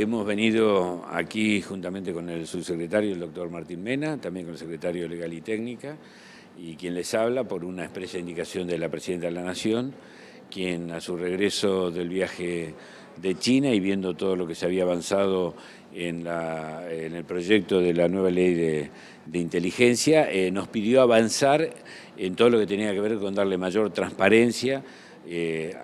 Hemos venido aquí juntamente con el subsecretario, el doctor Martín Mena, también con el secretario Legal y Técnica, y quien les habla por una expresa indicación de la Presidenta de la Nación, quien a su regreso del viaje de China y viendo todo lo que se había avanzado en, el proyecto de la nueva ley de, inteligencia, eh, nos pidió avanzar en todo lo que tenía que ver con darle mayor transparencia eh,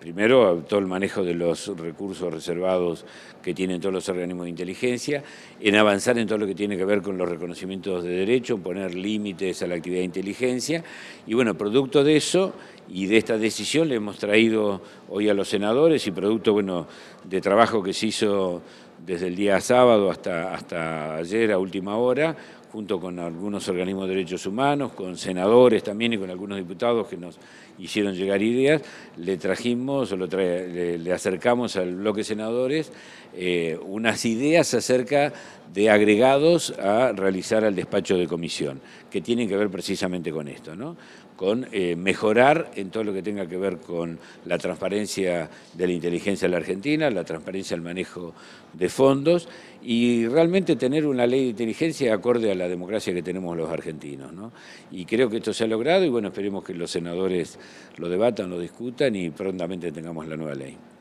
primero todo el manejo de los recursos reservados que tienen todos los organismos de inteligencia, en avanzar en todo lo que tiene que ver con los reconocimientos de derecho, poner límites a la actividad de inteligencia. Y bueno, producto de eso y de esta decisión le hemos traído hoy a los senadores y producto bueno, de trabajo que se hizo desde el día sábado hasta, hasta ayer a última hora, junto con algunos organismos de derechos humanos, con senadores también y con algunos diputados que nos hicieron llegar ideas, le trajimos, o le, acercamos al bloque senadores eh, unas ideas acerca de agregados a realizar al despacho de comisión, que tienen que ver precisamente con esto, ¿no? con eh, mejorar en todo lo que tenga que ver con la transparencia de la inteligencia de la Argentina, la transparencia del manejo de fondos y realmente tener una ley de inteligencia acorde a la democracia que tenemos los argentinos. ¿no? Y creo que esto se ha logrado y bueno, esperemos que los senadores lo debatan, lo discutan y prontamente tengamos la nueva ley.